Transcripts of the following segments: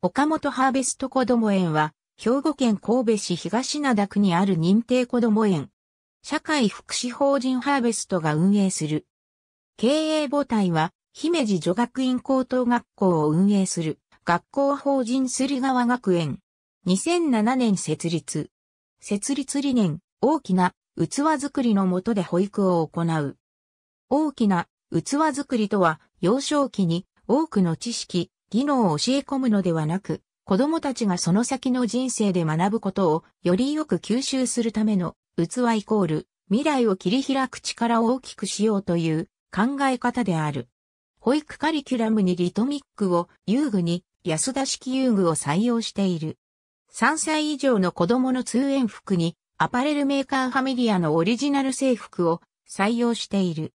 岡本ハーベストこども園は、兵庫県神戸市東灘区にある認定こども園。社会福祉法人ハーベストが運営する。経営母体は、姫路女学院高等学校を運営する、学校法人駿河学園。2007年設立。設立理念、大きな器作りのもとで保育を行う。大きな器作りとは、幼少期に多くの知識、技能を教え込むのではなく、子供たちがその先の人生で学ぶことをよりよく吸収するための器イコール未来を切り開く力を大きくしようという考え方である。保育カリキュラムにリトミックを遊具に安田式遊具を採用している。3歳以上の子供の通園服にアパレルメーカーファミリアのオリジナル制服を採用している。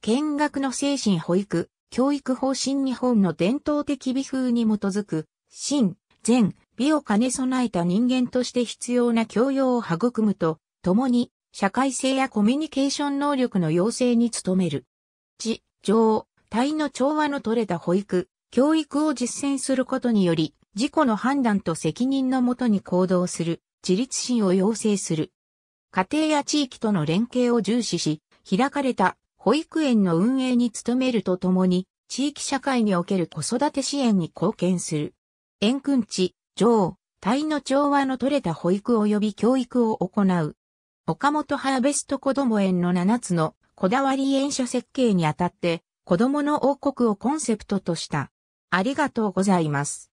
見学の精神保育、教育方針日本の伝統的美風に基づく、真、善、美を兼ね備えた人間として必要な教養を育むと、共に、社会性やコミュニケーション能力の養成に努める。地、上、体の調和の取れた保育、教育を実践することにより、自己の判断と責任のもとに行動する、自立心を養成する。家庭や地域との連携を重視し、開かれた保育園の運営に努めるとともに、地域社会における子育て支援に貢献する。円訓地、上、体の調和の取れた保育及び教育を行う。岡本ハーベスト子ども園の7つのこだわり園舎設計にあたって、子供の王国をコンセプトとした。ありがとうございます。